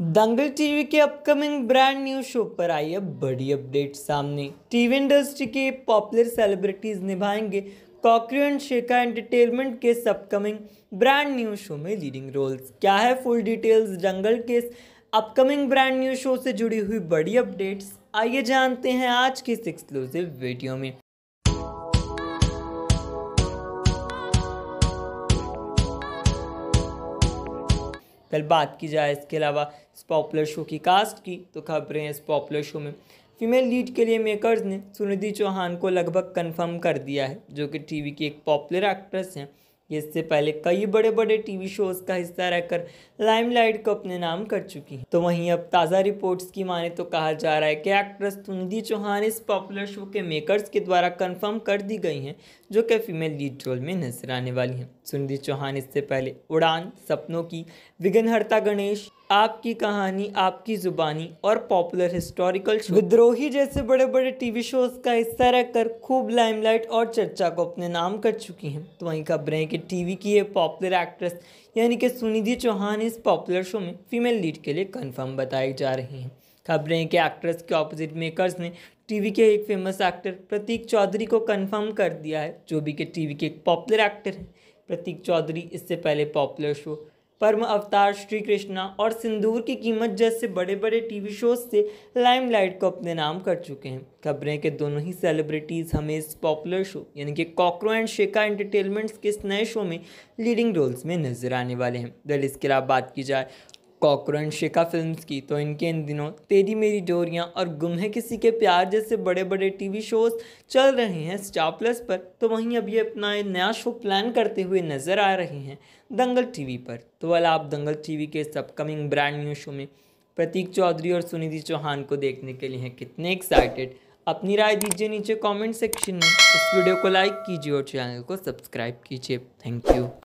दंगल TV के upcoming brand new show पर आई है बड़ी अपडेट सामने टीवी इंडस्ट्री के पॉपुलर सेलिब्रिटीज निभाएंगे कॉकरी एंड शेखा एंटरटेनमेंट के अपकमिंग ब्रांड न्यू शो में लीडिंग रोल्स क्या है फुल डिटेल्स दंगल के अपकमिंग ब्रांड न्यू शो से जुड़ी हुई बड़ी अपडेट्स आइए जानते हैं आज की इस एक्सक्लूसिव वीडियो में कल बात की जाए इसके अलावा इस पॉपुलर शो की कास्ट की तो खबरें हैं इस पॉपुलर शो में फीमेल लीड के लिए मेकर्स ने सुनिधि चौहान को लगभग कंफर्म कर दिया है जो कि टीवी की एक पॉपुलर एक्ट्रेस हैं इससे पहले कई बड़े बड़े टीवी शोज का हिस्सा रहकर लाइमलाइट को अपने नाम कर चुकी हैं तो वहीं अब ताज़ा रिपोर्ट्स की माने तो कहा जा रहा है कि एक्ट्रेस सुनिधि चौहान इस पॉपुलर शो के मेकर्स के द्वारा कंफर्म कर दी गई हैं जो कि फीमेल लीड रोल में नजर आने वाली हैं सुनिधि चौहान इससे पहले उड़ान सपनों की विघ्नहर्ता गणेश आपकी कहानी आपकी जुबानी और पॉपुलर हिस्टोरिकल शो विद्रोही जैसे बड़े बड़े टीवी शोज का हिस्सा रहकर खूब लाइमलाइट और चर्चा को अपने नाम कर चुकी हैं तो वहीं खबरें हैं कि टीवी की ये पॉपुलर एक्ट्रेस यानी कि सुनिधि चौहान इस पॉपुलर शो में फीमेल लीड के लिए कन्फर्म बताई जा रही हैं खबरें हैं कि एक्ट्रेस के ऑपोजिट मेकर्स ने टीवी के एक फेमस एक्टर प्रतीक चौधरी को कन्फर्म कर दिया है जो भी कि टीवी के एक पॉपुलर एक्टर हैं प्रतीक चौधरी इससे पहले पॉपुलर शो परम अवतार श्री कृष्णा और सिंदूर की कीमत जैसे बड़े बड़े टीवी शोज से लाइमलाइट को अपने नाम कर चुके हैं खबरें के दोनों ही सेलिब्रिटीज़ हमें इस पॉपुलर शो यानी कि कॉकरो एंड शेखा एंटरटेनमेंट्स के इस नए शो में लीडिंग रोल्स में नजर आने वाले हैं दल इसके अलावा बात की जाए कॉकरन शिका फिल्म्स की तो इनके इन दिनों तेरी मेरी डोरियाँ और गुम है किसी के प्यार जैसे बड़े बड़े टीवी शोज चल रहे हैं स्टार प्लस पर तो वहीं अभी अपना नया शो प्लान करते हुए नज़र आ रहे हैं दंगल टीवी पर तो वाला आप दंगल टीवी के इस अपकमिंग ब्रांड न्यू शो में प्रतीक चौधरी और सुनिधि चौहान को देखने के लिए हैं कितने एक्साइटेड अपनी राय दीजिए नीचे कमेंट सेक्शन में इस वीडियो को लाइक कीजिए और चैनल को सब्सक्राइब कीजिए थैंक यू